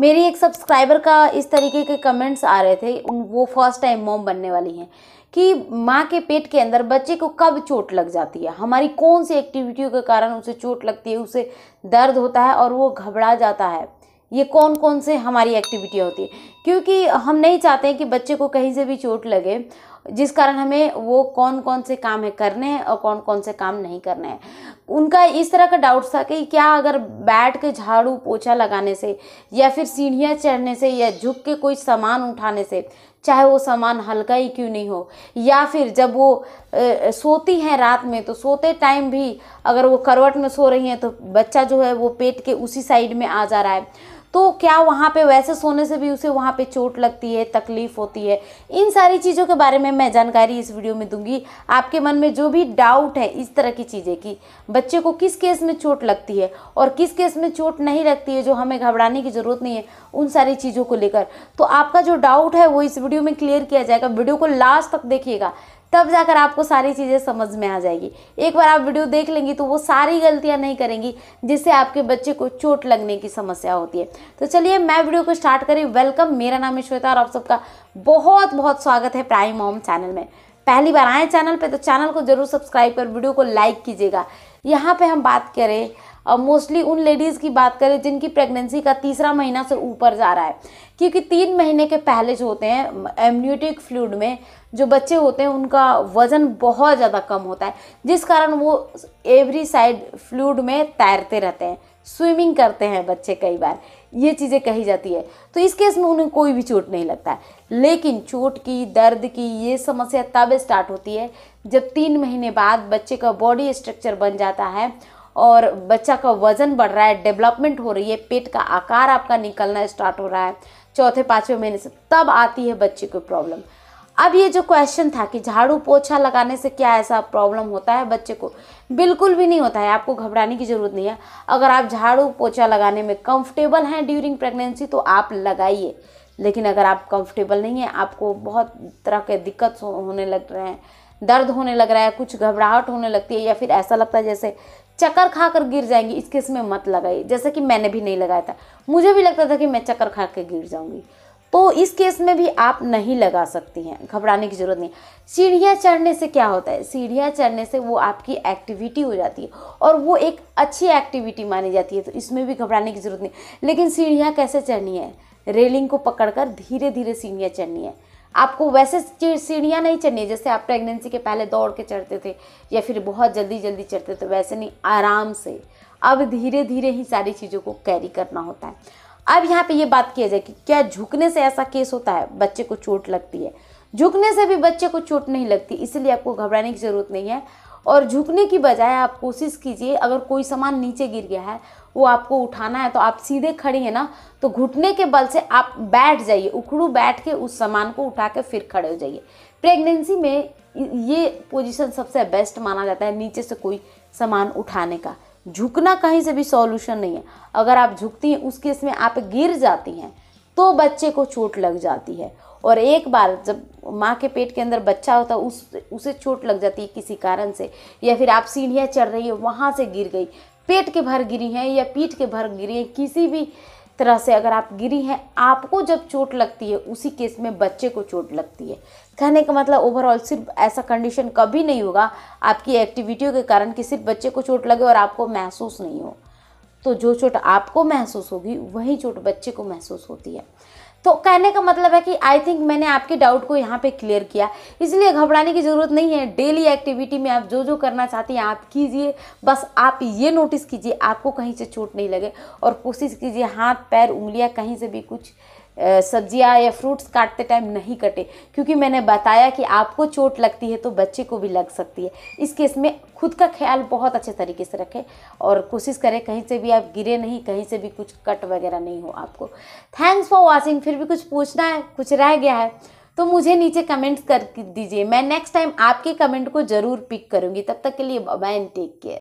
मेरी एक सब्सक्राइबर का इस तरीके के कमेंट्स आ रहे थे उन वो फर्स्ट टाइम मॉम बनने वाली हैं कि माँ के पेट के अंदर बच्चे को कब चोट लग जाती है हमारी कौन सी एक्टिविटियों के कारण उसे चोट लगती है उसे दर्द होता है और वो घबरा जाता है ये कौन कौन से हमारी एक्टिविटी होती है क्योंकि हम नहीं चाहते हैं कि बच्चे को कहीं से भी चोट लगे जिस कारण हमें वो कौन कौन से काम है करने हैं और कौन कौन से काम नहीं करने हैं उनका इस तरह का डाउट था कि क्या अगर बैठ के झाड़ू पोछा लगाने से या फिर सीढ़ियाँ चढ़ने से या झुक के कोई सामान उठाने से चाहे वो सामान हल्का ही क्यों नहीं हो या फिर जब वो ए, सोती हैं रात में तो सोते टाइम भी अगर वो करवट में सो रही हैं तो बच्चा जो है वो पेट के उसी साइड में आ जा रहा है तो क्या वहाँ पे वैसे सोने से भी उसे वहाँ पे चोट लगती है तकलीफ़ होती है इन सारी चीज़ों के बारे में मैं जानकारी इस वीडियो में दूंगी आपके मन में जो भी डाउट है इस तरह की चीज़ें कि बच्चे को किस केस में चोट लगती है और किस केस में चोट नहीं लगती है जो हमें घबराने की ज़रूरत नहीं है उन सारी चीज़ों को लेकर तो आपका जो डाउट है वो इस वीडियो में क्लियर किया जाएगा वीडियो को लास्ट तक देखिएगा तब जाकर आपको सारी चीज़ें समझ में आ जाएगी एक बार आप वीडियो देख लेंगी तो वो सारी गलतियाँ नहीं करेंगी जिससे आपके बच्चे को चोट लगने की समस्या होती है तो चलिए मैं वीडियो को स्टार्ट करी वेलकम मेरा नाम है श्वेता और आप सबका बहुत बहुत स्वागत है प्राइम होम चैनल में पहली बार आए चैनल पे तो चैनल को जरूर सब्सक्राइब कर वीडियो को लाइक कीजिएगा यहाँ पे हम बात करें मोस्टली उन लेडीज़ की बात करें जिनकी प्रेगनेंसी का तीसरा महीना से ऊपर जा रहा है क्योंकि तीन महीने के पहले जो होते हैं एम्यूटिक फ्लूड में जो बच्चे होते हैं उनका वज़न बहुत ज़्यादा कम होता है जिस कारण वो एवरी साइड फ्लूड में तैरते रहते हैं स्विमिंग करते हैं बच्चे कई बार ये चीज़ें कही जाती है तो इस केस में उन्हें कोई भी चोट नहीं लगता है लेकिन चोट की दर्द की ये समस्या तब स्टार्ट होती है जब तीन महीने बाद बच्चे का बॉडी स्ट्रक्चर बन जाता है और बच्चा का वज़न बढ़ रहा है डेवलपमेंट हो रही है पेट का आकार आपका निकलना स्टार्ट हो रहा है चौथे पाँचवें महीने से तब आती है बच्चे को प्रॉब्लम अब ये जो क्वेश्चन था कि झाड़ू पोछा लगाने से क्या ऐसा प्रॉब्लम होता है बच्चे को बिल्कुल भी नहीं होता है आपको घबराने की ज़रूरत नहीं है अगर आप झाड़ू पोछा लगाने में कंफर्टेबल हैं ड्यूरिंग प्रेगनेंसी तो आप लगाइए लेकिन अगर आप कंफर्टेबल नहीं है आपको बहुत तरह के दिक्कत होने लग रहे हैं दर्द होने लग रहा है कुछ घबराहट होने लगती है या फिर ऐसा लगता है जैसे चक्कर खा कर गिर जाएंगी इस केस में मत लगाइए जैसे कि मैंने भी नहीं लगाया था मुझे भी लगता था कि मैं चक्कर खा कर गिर जाऊंगी तो इस केस में भी आप नहीं लगा सकती हैं घबराने की ज़रूरत नहीं सीढ़ियाँ चढ़ने से क्या होता है सीढ़ियाँ चढ़ने से वो आपकी एक्टिविटी हो जाती है और वो एक अच्छी एक्टिविटी मानी जाती है तो इसमें भी घबराने की ज़रूरत नहीं लेकिन सीढ़ियाँ कैसे चढ़नी है रेलिंग को पकड़कर धीरे धीरे सीढ़ियाँ चढ़नी है आपको वैसे सीढ़ियाँ नहीं चढ़नी है जैसे आप प्रेगनेंसी के पहले दौड़ के चढ़ते थे या फिर बहुत जल्दी जल्दी चढ़ते थे वैसे नहीं आराम से अब धीरे धीरे ही सारी चीज़ों को कैरी करना होता है अब यहाँ पे ये बात किया जाए कि क्या झुकने से ऐसा केस होता है बच्चे को चोट लगती है झुकने से भी बच्चे को चोट नहीं लगती इसलिए आपको घबराने की ज़रूरत नहीं है और झुकने की बजाय आप कोशिश कीजिए अगर कोई सामान नीचे गिर गया है वो आपको उठाना है तो आप सीधे खड़ी हैं ना तो घुटने के बल से आप बैठ जाइए उखड़ू बैठ के उस सामान को उठा के फिर खड़े हो जाइए प्रेगनेंसी में ये पोजीशन सबसे बेस्ट माना जाता है नीचे से कोई सामान उठाने का झुकना कहीं से भी सॉल्यूशन नहीं है अगर आप झुकती हैं उस केस में आप गिर जाती हैं तो बच्चे को चोट लग जाती है और एक बार जब माँ के पेट के अंदर बच्चा होता है उस उसे चोट लग जाती है किसी कारण से या फिर आप सीढ़ियाँ चढ़ रही है वहाँ से गिर गई पेट के भर गिरी हैं या पीठ के भर गिरी हैं किसी भी तरह से अगर आप गिरी हैं आपको जब चोट लगती है उसी केस में बच्चे को चोट लगती है कहने का मतलब ओवरऑल सिर्फ ऐसा कंडीशन कभी नहीं होगा आपकी एक्टिविटियों के कारण कि सिर्फ बच्चे को चोट लगे और आपको महसूस नहीं हो तो जो चोट आपको महसूस होगी वही चोट बच्चे को महसूस होती है तो कहने का मतलब है कि आई थिंक मैंने आपके डाउट को यहाँ पे क्लियर किया इसलिए घबराने की ज़रूरत नहीं है डेली एक्टिविटी में आप जो जो करना चाहते हैं आप कीजिए बस आप ये नोटिस कीजिए आपको कहीं से चोट नहीं लगे और कोशिश कीजिए हाथ पैर उंगलियाँ कहीं से भी कुछ सब्जियां या फ्रूट्स काटते टाइम नहीं कटे क्योंकि मैंने बताया कि आपको चोट लगती है तो बच्चे को भी लग सकती है इस केस में खुद का ख्याल बहुत अच्छे तरीके से रखें और कोशिश करें कहीं से भी आप गिरे नहीं कहीं से भी कुछ कट वगैरह नहीं हो आपको थैंक्स फॉर वॉचिंग फिर भी कुछ पूछना है कुछ रह गया है तो मुझे नीचे कमेंट्स कर दीजिए मैं नेक्स्ट टाइम आपके कमेंट को ज़रूर पिक करूँगी तब तक के लिए बाय एंड टेक केयर